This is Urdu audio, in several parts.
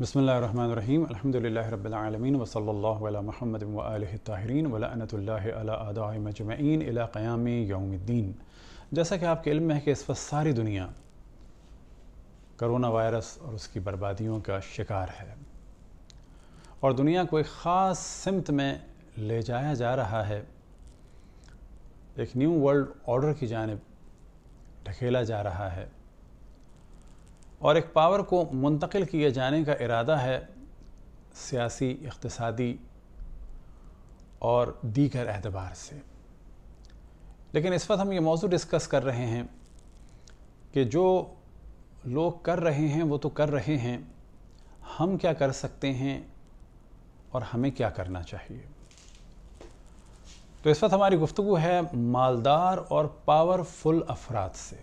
بسم اللہ الرحمن الحمد الحمدللہ رب العالمین وصل اللہ علی محمد و علیہ ولعنت اللہ علی علیہ مجمعین قیام یوم الدین جیسا کہ آپ کے علم ہے کہ اس وقت ساری دنیا کرونا وائرس اور اس کی بربادیوں کا شکار ہے اور دنیا کو ایک خاص سمت میں لے جایا جا رہا ہے ایک نیو ورلڈ آرڈر کی جانب ڈھکیلا جا رہا ہے اور ایک پاور کو منتقل کیے جانے کا ارادہ ہے سیاسی اقتصادی اور دیگر اعتبار سے لیکن اس وقت ہم یہ موضوع ڈسکس کر رہے ہیں کہ جو لوگ کر رہے ہیں وہ تو کر رہے ہیں ہم کیا کر سکتے ہیں اور ہمیں کیا کرنا چاہیے تو اس وقت ہماری گفتگو ہے مالدار اور پاورفل افراد سے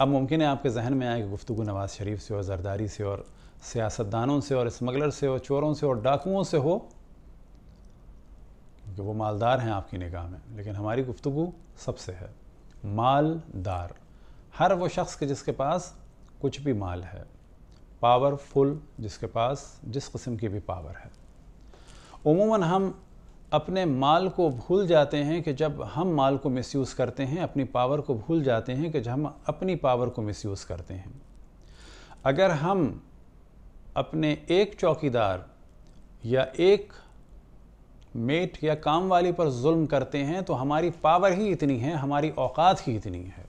اب ممکن ہے آپ کے ذہن میں آئے کہ گفتگو نواز شریف سے اور زرداری سے اور سیاستدانوں سے اور اسمگلر سے اور چوروں سے اور ڈاکوؤں سے ہو کیونکہ وہ مالدار ہیں آپ کی نگاہ میں لیکن ہماری گفتگو سب سے ہے مالدار ہر وہ شخص کے جس کے پاس کچھ بھی مال ہے پاور فل جس کے پاس جس قسم کی بھی پاور ہے عموماً ہم اپنے مال کو بھول جاتے ہیں کہ جب ہم مال کو مس یوز کرتے ہیں اپنی پاور کو بھول جاتے ہیں کہ جب ہم اپنی پاور کو مس یوز کرتے ہیں اگر ہم اپنے ایک چوکیدار یا ایک میٹ یا کام والی پر ظلم کرتے ہیں تو ہماری پاور ہی اتنی ہے ہماری اوقات ہی اتنی ہے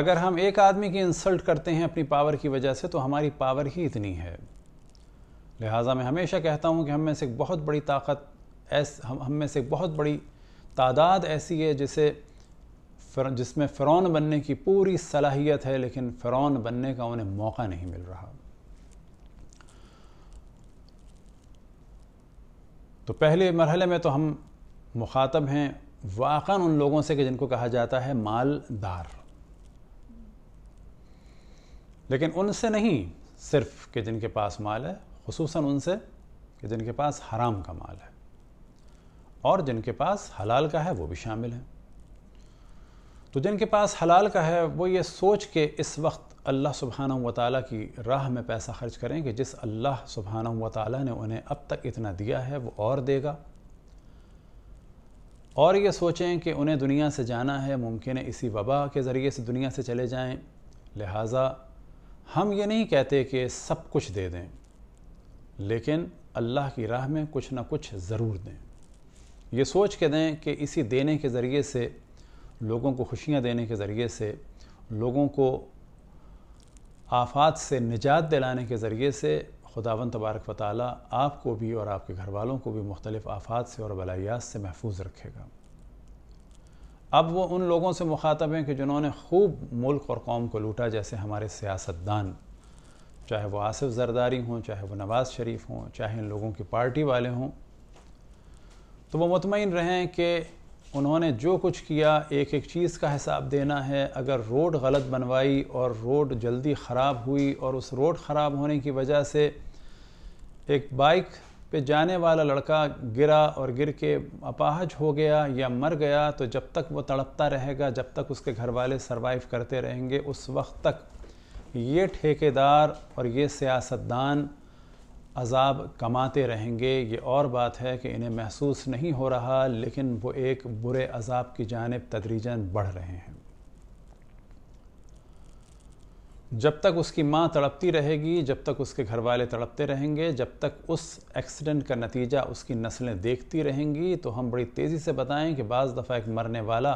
اگر ہم ایک آدمی کی انسلٹ کرتے ہیں اپنی پاور کی وجہ سے تو ہماری پاور ہی اتنی ہے لہٰذا میں ہمیشہ کہتا ہوں کہ ہم میں سے ایک بہت بڑی طاقت ایس ہم میں سے ایک بہت بڑی تعداد ایسی ہے جسے جس میں فرعون بننے کی پوری صلاحیت ہے لیکن فرون بننے کا انہیں موقع نہیں مل رہا تو پہلے مرحلے میں تو ہم مخاطب ہیں واقعا ان لوگوں سے کہ جن کو کہا جاتا ہے مالدار لیکن ان سے نہیں صرف کہ جن کے پاس مال ہے خصوصاً ان سے کہ جن کے پاس حرام کا مال ہے اور جن کے پاس حلال کا ہے وہ بھی شامل ہیں تو جن کے پاس حلال کا ہے وہ یہ سوچ کے اس وقت اللہ سبحانہ و تعالیٰ کی راہ میں پیسہ خرچ کریں کہ جس اللہ سبحانہ و تعالیٰ نے انہیں اب تک اتنا دیا ہے وہ اور دے گا اور یہ سوچیں کہ انہیں دنیا سے جانا ہے ممکن ہے اسی وبا کے ذریعے سے دنیا سے چلے جائیں لہٰذا ہم یہ نہیں کہتے کہ سب کچھ دے دیں لیکن اللہ کی راہ میں کچھ نہ کچھ ضرور دیں یہ سوچ کے دیں کہ اسی دینے کے ذریعے سے لوگوں کو خوشیاں دینے کے ذریعے سے لوگوں کو آفات سے نجات دلانے کے ذریعے سے خداون تبارک و تعالیٰ آپ کو بھی اور آپ کے گھر والوں کو بھی مختلف آفات سے اور بلایات سے محفوظ رکھے گا اب وہ ان لوگوں سے مخاطب ہیں کہ جنہوں نے خوب ملک اور قوم کو لوٹا جیسے ہمارے سیاستدان دان چاہے وہ آصف زرداری ہوں چاہے وہ نواز شریف ہوں چاہے ان لوگوں کی پارٹی والے ہوں تو وہ مطمئن رہیں کہ انہوں نے جو کچھ کیا ایک ایک چیز کا حساب دینا ہے اگر روڈ غلط بنوائی اور روڈ جلدی خراب ہوئی اور اس روڈ خراب ہونے کی وجہ سے ایک بائک پہ جانے والا لڑکا گرا اور گر کے اپاہج ہو گیا یا مر گیا تو جب تک وہ تڑپتا رہے گا جب تک اس کے گھر والے سروائیو کرتے رہیں گے اس وقت تک یہ ٹھیکے دار اور یہ سیاستدان عذاب کماتے رہیں گے یہ اور بات ہے کہ انہیں محسوس نہیں ہو رہا لیکن وہ ایک برے عذاب کی جانب تدریجاً بڑھ رہے ہیں جب تک اس کی ماں تڑپتی رہے گی جب تک اس کے گھر والے تڑپتے رہیں گے جب تک اس ایکسیڈنٹ کا نتیجہ اس کی نسلیں دیکھتی رہیں گی تو ہم بڑی تیزی سے بتائیں کہ بعض دفعہ ایک مرنے والا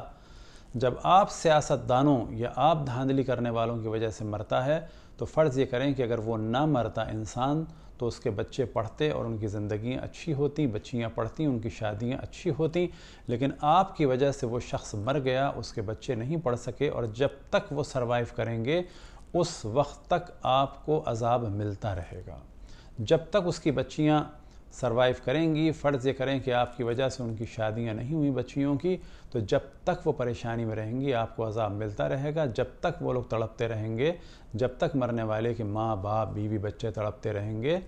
جب آپ سیاست دانوں یا آپ دھاندلی کرنے والوں کی وجہ سے مرتا ہے تو فرض یہ کریں کہ اگر وہ نہ مرتا انسان تو اس کے بچے پڑھتے اور ان کی زندگیاں اچھی ہوتی بچیاں پڑھتی ان کی شادیاں اچھی ہوتی لیکن آپ کی وجہ سے وہ شخص مر گیا اس کے بچے نہیں پڑھ سکے اور جب تک وہ سروائیو کریں گے اس وقت تک آپ کو عذاب ملتا رہے گا جب تک اس کی بچیاں سروائیو کریں گی فرض یہ کریں کہ آپ کی وجہ سے ان کی شادیاں نہیں ہوئیں بچیوں کی تو جب تک وہ پریشانی میں رہیں گی آپ کو عذاب ملتا رہے گا جب تک وہ لوگ تڑپتے رہیں گے جب تک مرنے والے کے ماں باپ بیوی بچے تڑپتے رہیں گے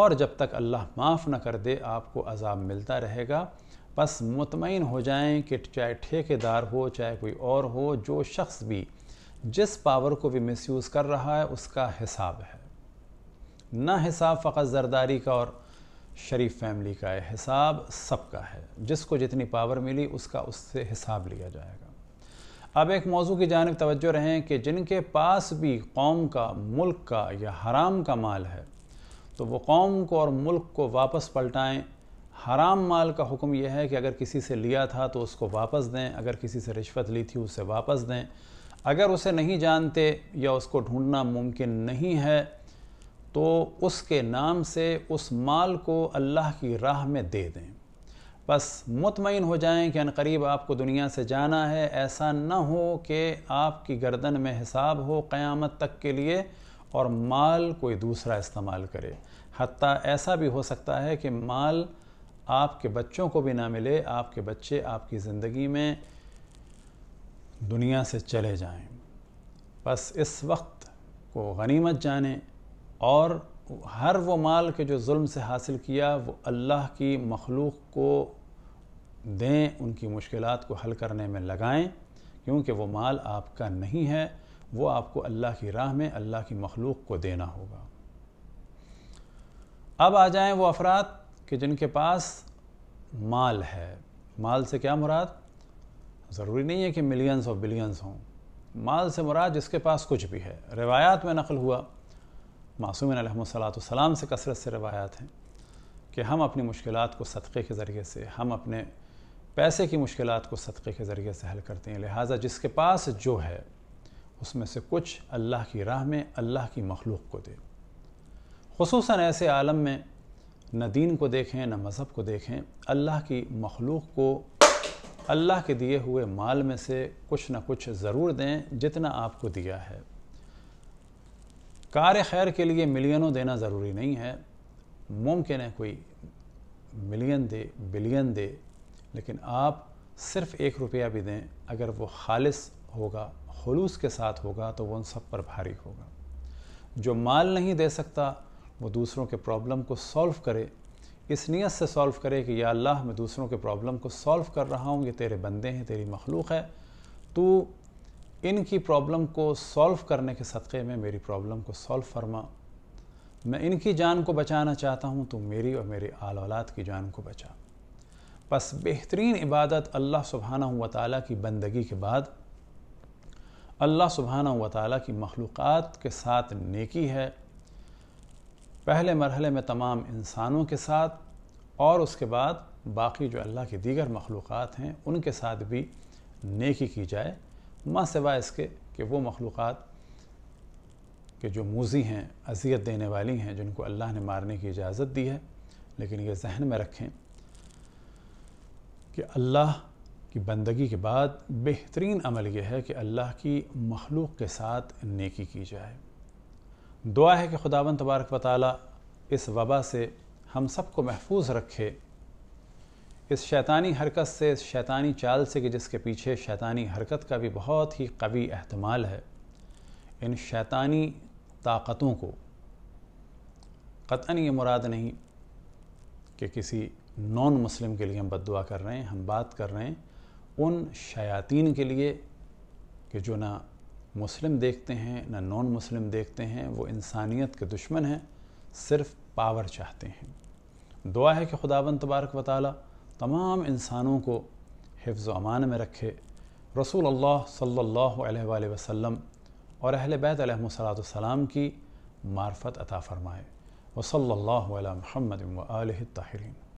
اور جب تک اللہ معاف نہ کر دے آپ کو عذاب ملتا رہے گا بس مطمئن ہو جائیں کہ چاہے ٹھیکے دار ہو چاہے کوئی اور ہو جو شخص بھی جس پاور کو بھی مس یوز کر رہا ہے اس کا حساب ہے نہ حساب فقط زرداری کا اور شریف فیملی کا ہے حساب سب کا ہے جس کو جتنی پاور ملی اس کا اس سے حساب لیا جائے گا اب ایک موضوع کی جانب توجہ رہیں کہ جن کے پاس بھی قوم کا ملک کا یا حرام کا مال ہے تو وہ قوم کو اور ملک کو واپس پلٹائیں حرام مال کا حکم یہ ہے کہ اگر کسی سے لیا تھا تو اس کو واپس دیں اگر کسی سے رشوت لی تھی اسے واپس دیں اگر اسے نہیں جانتے یا اس کو ڈھونڈنا ممکن نہیں ہے تو اس کے نام سے اس مال کو اللہ کی راہ میں دے دیں بس مطمئن ہو جائیں کہ عنقریب آپ کو دنیا سے جانا ہے ایسا نہ ہو کہ آپ کی گردن میں حساب ہو قیامت تک کے لیے اور مال کوئی دوسرا استعمال کرے حتیٰ ایسا بھی ہو سکتا ہے کہ مال آپ کے بچوں کو بھی نہ ملے آپ کے بچے آپ کی زندگی میں دنیا سے چلے جائیں بس اس وقت کو غنیمت جانیں اور ہر وہ مال کے جو ظلم سے حاصل کیا وہ اللہ کی مخلوق کو دیں ان کی مشکلات کو حل کرنے میں لگائیں کیونکہ وہ مال آپ کا نہیں ہے وہ آپ کو اللہ کی راہ میں اللہ کی مخلوق کو دینا ہوگا اب آ جائیں وہ افراد کہ جن کے پاس مال ہے مال سے کیا مراد ضروری نہیں ہے کہ ملینز اور بلینز ہوں مال سے مراد جس کے پاس کچھ بھی ہے روایات میں نقل ہوا معصوم علیہ صلاۃ وسلام سے کثرت سے روایات ہیں کہ ہم اپنی مشکلات کو صدقے کے ذریعے سے ہم اپنے پیسے کی مشکلات کو صدقے کے ذریعے سے حل کرتے ہیں لہٰذا جس کے پاس جو ہے اس میں سے کچھ اللہ کی راہ میں اللہ کی مخلوق کو دے خصوصاً ایسے عالم میں نہ دین کو دیکھیں نہ مذہب کو دیکھیں اللہ کی مخلوق کو اللہ کے دیے ہوئے مال میں سے کچھ نہ کچھ ضرور دیں جتنا آپ کو دیا ہے کار خیر کے لیے ملینوں دینا ضروری نہیں ہے ممکن ہے کوئی ملین دے بلین دے لیکن آپ صرف ایک روپیہ بھی دیں اگر وہ خالص ہوگا خلوص کے ساتھ ہوگا تو وہ ان سب پر بھاری ہوگا جو مال نہیں دے سکتا وہ دوسروں کے پرابلم کو سولو کرے اس نیت سے سولو کرے کہ یا اللہ میں دوسروں کے پرابلم کو سولف کر رہا ہوں یہ تیرے بندے ہیں تیری مخلوق ہے تو ان کی پرابلم کو سولو کرنے کے صدقے میں میری پرابلم کو سولو فرما میں ان کی جان کو بچانا چاہتا ہوں تو میری اور میرے اولاد کی جان کو بچا بس بہترین عبادت اللہ سبحانہ و تعالیٰ کی بندگی کے بعد اللہ سبحانہ و تعالیٰ کی مخلوقات کے ساتھ نیکی ہے پہلے مرحلے میں تمام انسانوں کے ساتھ اور اس کے بعد باقی جو اللہ کی دیگر مخلوقات ہیں ان کے ساتھ بھی نیکی کی جائے ماں سوائے اس کے کہ وہ مخلوقات کہ جو موزی ہیں اذیت دینے والی ہیں جن کو اللہ نے مارنے کی اجازت دی ہے لیکن یہ ذہن میں رکھیں کہ اللہ کی بندگی کے بعد بہترین عمل یہ ہے کہ اللہ کی مخلوق کے ساتھ نیکی کی جائے دعا ہے کہ خداون تبارک و تعالی اس وبا سے ہم سب کو محفوظ رکھے اس شیطانی حرکت سے اس شیطانی چال سے کہ جس کے پیچھے شیطانی حرکت کا بھی بہت ہی قوی احتمال ہے ان شیطانی طاقتوں کو قطعاً یہ مراد نہیں کہ کسی نان مسلم کے لیے ہم بد دعا کر رہے ہیں ہم بات کر رہے ہیں ان شیاطین کے لیے کہ جو نہ مسلم دیکھتے ہیں نہ نان مسلم دیکھتے ہیں وہ انسانیت کے دشمن ہیں صرف پاور چاہتے ہیں دعا ہے کہ خداون تبارک و تعالی تمام انسانوں کو حفظ و امان میں رکھے رسول اللہ صلی اللہ علیہ وآلہ وسلم اور اہل بیت علیہ السلام صلاۃ کی معرفت عطا فرمائے وصلی اللہ علیہ محمد علیہ الطاہرین